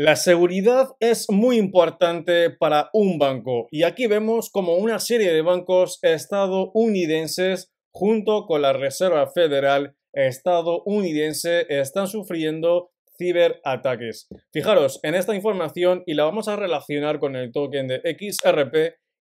La seguridad es muy importante para un banco y aquí vemos como una serie de bancos estadounidenses junto con la Reserva Federal estadounidense están sufriendo ciberataques. Fijaros en esta información y la vamos a relacionar con el token de XRP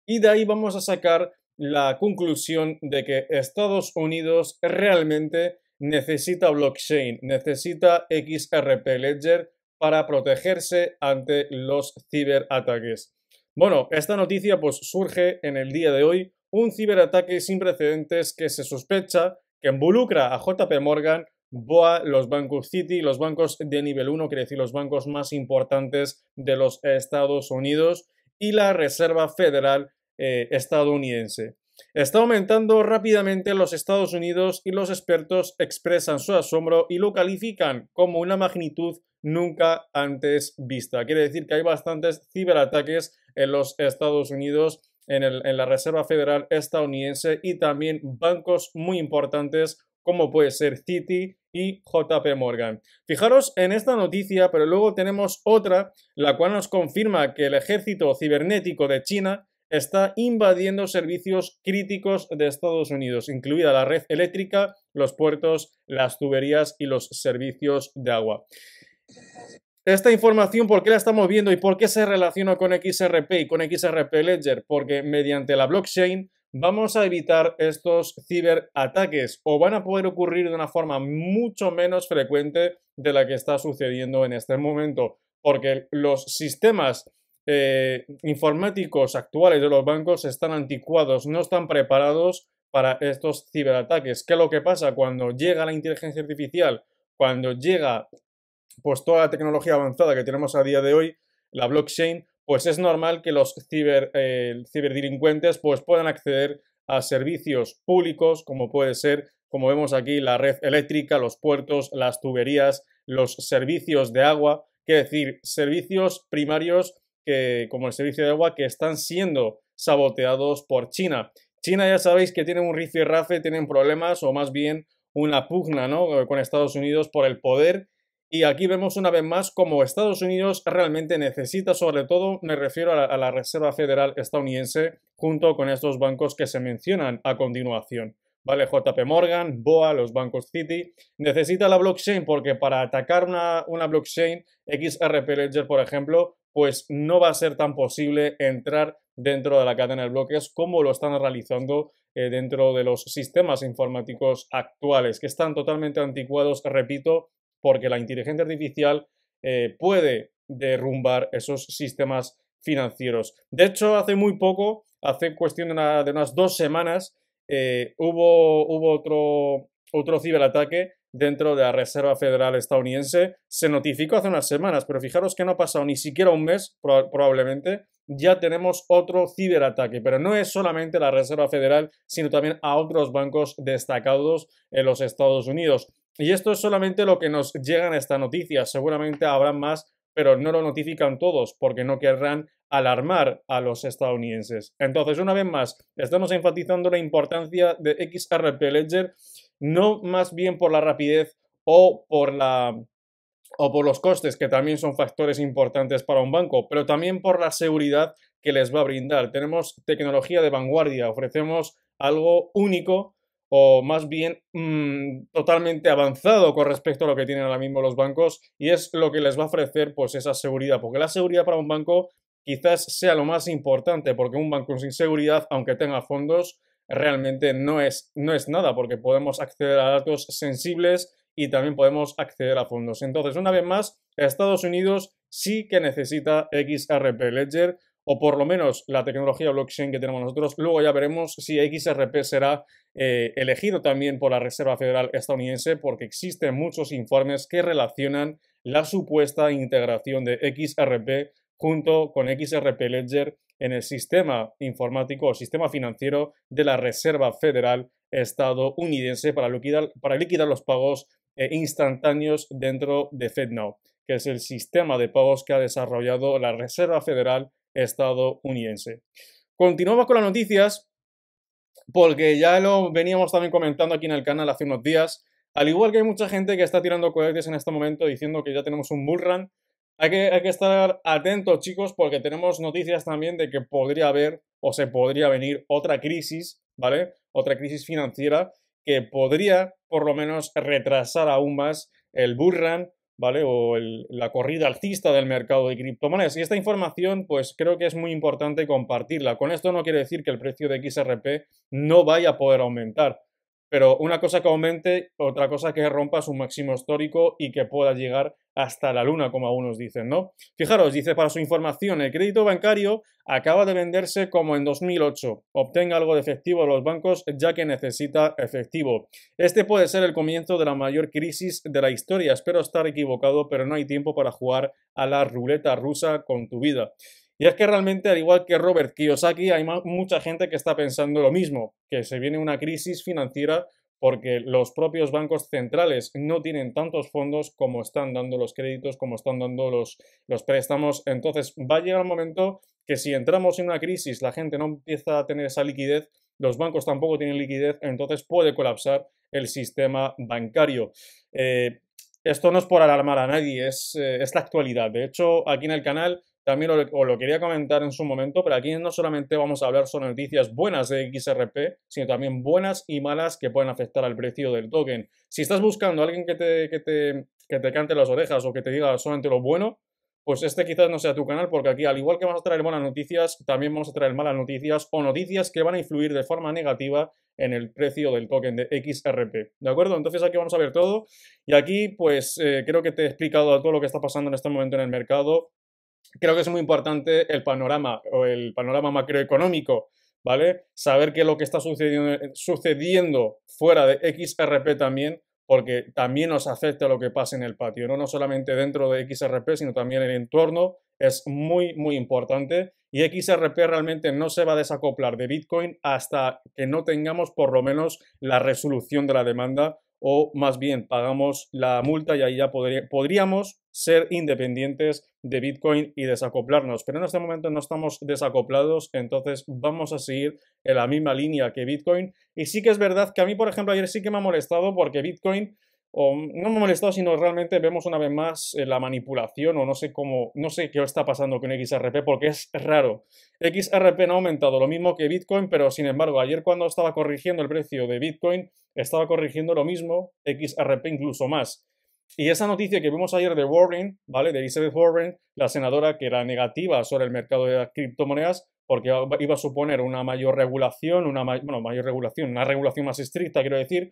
y de ahí vamos a sacar la conclusión de que Estados Unidos realmente necesita blockchain, necesita XRP Ledger para protegerse ante los ciberataques. Bueno, esta noticia pues surge en el día de hoy un ciberataque sin precedentes que se sospecha que involucra a JP Morgan, BOA, los bancos City, los bancos de nivel 1, quiere decir los bancos más importantes de los Estados Unidos y la Reserva Federal eh, estadounidense. Está aumentando rápidamente en los Estados Unidos y los expertos expresan su asombro y lo califican como una magnitud nunca antes vista. Quiere decir que hay bastantes ciberataques en los Estados Unidos en, la Reserva Federal estadounidense y también bancos muy importantes como puede ser Citi y JP Morgan. Fijaros en esta noticia, pero luego tenemos otra, la cual nos confirma que el ejército cibernético de China está invadiendo servicios críticos de Estados Unidos, incluida la red eléctrica, los puertos, las tuberías y los servicios de agua. Esta información, ¿por qué la estamos viendo y por qué se relaciona con XRP y con XRP Ledger? Porque mediante la blockchain vamos a evitar estos ciberataques o van a poder ocurrir de una forma mucho menos frecuente de la que está sucediendo en este momento, porque los sistemas eh, informáticos actuales de los bancos están anticuados, no están preparados para estos ciberataques. ¿Qué es lo que pasa cuando llega la inteligencia artificial? Cuando llega pues toda la tecnología avanzada que tenemos a día de hoy, la blockchain, pues es normal que los ciber, eh, ciberdelincuentes pues puedan acceder a servicios públicos, como puede ser, como vemos aquí, la red eléctrica, los puertos, las tuberías, los servicios de agua, que decir, servicios primarios que, como el servicio de agua que están siendo saboteados por China. China ya sabéis que tiene un rifirrafe, tienen problemas o más bien una pugna ¿no? con Estados Unidos por el poder y aquí vemos una vez más cómo Estados Unidos realmente necesita, sobre todo me refiero a la, Reserva Federal estadounidense, junto con estos bancos que se mencionan a continuación. ¿Vale? JP Morgan, BOA, los bancos Citi. Necesita la blockchain porque para atacar una, blockchain, XRP Ledger, por ejemplo, pues no va a ser tan posible entrar dentro de la cadena de bloques como lo están realizando eh, dentro de los sistemas informáticos actuales, que están totalmente anticuados, repito, porque la inteligencia artificial eh, puede derrumbar esos sistemas financieros. De hecho, hace muy poco, hace cuestión de, unas dos semanas, eh, hubo, otro, otro ciberataque dentro de la Reserva Federal estadounidense. Se notificó hace unas semanas, pero fijaros que no ha pasado ni siquiera un mes, probablemente, ya tenemos otro ciberataque, pero no es solamente la Reserva Federal, sino también a otros bancos destacados en los Estados Unidos. Y esto es solamente lo que nos llega en esta noticia. Seguramente habrá más, pero no lo notifican todos porque no querrán alarmar a los estadounidenses. Entonces, una vez más, estamos enfatizando la importancia de XRP Ledger, no más bien por la rapidez o por la o por los costes, que también son factores importantes para un banco, pero también por la seguridad que les va a brindar. Tenemos tecnología de vanguardia, ofrecemos algo único o más bien mm, totalmente avanzado con respecto a lo que tienen ahora mismo los bancos y es lo que les va a ofrecer pues esa seguridad, porque la seguridad para un banco quizás sea lo más importante, porque un banco sin seguridad, aunque tenga fondos, realmente no es, no es nada, porque podemos acceder a datos sensibles y también podemos acceder a fondos. Entonces, una vez más, Estados Unidos sí que necesita XRP Ledger o por lo menos la tecnología blockchain que tenemos nosotros. Luego ya veremos si XRP será eh, elegido también por la Reserva Federal estadounidense porque existen muchos informes que relacionan la supuesta integración de XRP junto con XRP Ledger en el sistema informático o sistema financiero de la Reserva Federal estadounidense para liquidar, para liquidar los pagos eh, instantáneos dentro de FedNow, que es el sistema de pagos que ha desarrollado la Reserva Federal estadounidense. Continuamos con las noticias, porque ya lo veníamos también comentando aquí en el canal hace unos días. Al igual que hay mucha gente que está tirando cohetes en este momento diciendo que ya tenemos un bullrun, hay que, hay que estar atentos, chicos, porque tenemos noticias también de que podría haber o se podría venir otra crisis, ¿vale? Otra crisis financiera que podría, por lo menos, retrasar aún más el bullrun ¿vale? O la corrida alcista del mercado de criptomonedas. Y esta información, pues creo que es muy importante compartirla. Con esto no quiere decir que el precio de XRP no vaya a poder aumentar. Pero una cosa que aumente, otra cosa que rompa su máximo histórico y que pueda llegar hasta la luna, como algunos dicen, ¿no? Fijaros, dice, para su información, el crédito bancario acaba de venderse como en 2008. Obtenga algo de efectivo de los bancos ya que necesita efectivo. Este puede ser el comienzo de la mayor crisis de la historia. Espero estar equivocado, pero no hay tiempo para jugar a la ruleta rusa con tu vida. Y es que realmente, al igual que Robert Kiyosaki, hay mucha gente que está pensando lo mismo, que se viene una crisis financiera porque los propios bancos centrales no tienen tantos fondos como están dando los créditos, como están dando los, los préstamos. Entonces va a llegar un momento que si entramos en una crisis, la gente no empieza a tener esa liquidez, los bancos tampoco tienen liquidez, entonces puede colapsar el sistema bancario. Eh, esto no es por alarmar a nadie, es, eh, es la actualidad. De hecho, aquí en el canal también os lo, quería comentar en su momento, pero aquí no solamente vamos a hablar sobre noticias buenas de XRP, sino también buenas y malas que pueden afectar al precio del token. Si estás buscando a alguien que te, te, cante las orejas o que te diga solamente lo bueno, pues este quizás no sea tu canal, porque aquí, al igual que vamos a traer buenas noticias, también vamos a traer malas noticias o noticias que van a influir de forma negativa en el precio del token de XRP. ¿De acuerdo? Entonces aquí vamos a ver todo. Y aquí, pues eh, creo que te he explicado todo lo que está pasando en este momento en el mercado creo que es muy importante el panorama o el panorama macroeconómico, ¿vale? Saber que lo que está sucediendo, eh, fuera de XRP también, porque también nos afecta lo que pasa en el patio, ¿no? No solamente dentro de XRP, sino también en el entorno es muy, muy importante. Y XRP realmente no se va a desacoplar de Bitcoin hasta que no tengamos por lo menos la resolución de la demanda o más bien pagamos la multa y ahí ya podríamos ser independientes de Bitcoin y desacoplarnos. Pero en este momento no estamos desacoplados, entonces vamos a seguir en la misma línea que Bitcoin. Y sí que es verdad que a mí, por ejemplo, ayer sí que me ha molestado porque Bitcoin no me molestado, sino realmente vemos una vez más eh, la manipulación o no sé cómo, no sé qué está pasando con XRP porque es raro. XRP no ha aumentado lo mismo que Bitcoin, pero sin embargo, ayer cuando estaba corrigiendo el precio de Bitcoin, estaba corrigiendo lo mismo, XRP incluso más. Y esa noticia que vimos ayer de Warren, ¿vale? De Elizabeth Warren, la senadora que era negativa sobre el mercado de las criptomonedas, porque iba a suponer una mayor regulación, una bueno, mayor regulación, una regulación más estricta, quiero decir.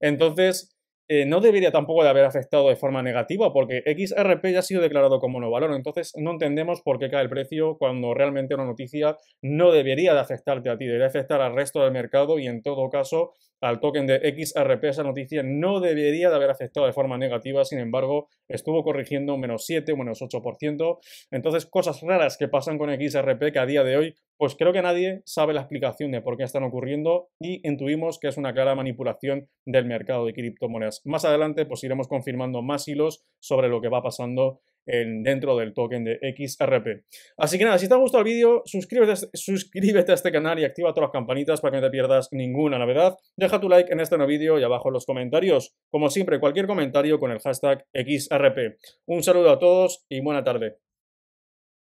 Entonces, eh, no debería tampoco de haber afectado de forma negativa porque XRP ya ha sido declarado como no valor, entonces no entendemos por qué cae el precio cuando realmente una noticia no debería de afectarte a ti, debería afectar al resto del mercado y en todo caso al token de XRP, esa noticia no debería de haber afectado de forma negativa, sin embargo, estuvo corrigiendo menos 7, menos 8%. Entonces, cosas raras que pasan con XRP que a día de hoy, pues creo que nadie sabe la explicación de por qué están ocurriendo y intuimos que es una clara manipulación del mercado de criptomonedas. Más adelante, pues iremos confirmando más hilos sobre lo que va pasando dentro del token de XRP. Así que nada, si te ha gustado el vídeo, este, suscríbete a este canal y activa todas las campanitas para que no te pierdas ninguna novedad. Deja tu like en este nuevo vídeo y abajo en los comentarios. Como siempre, cualquier comentario con el hashtag XRP. Un saludo a todos y buena tarde.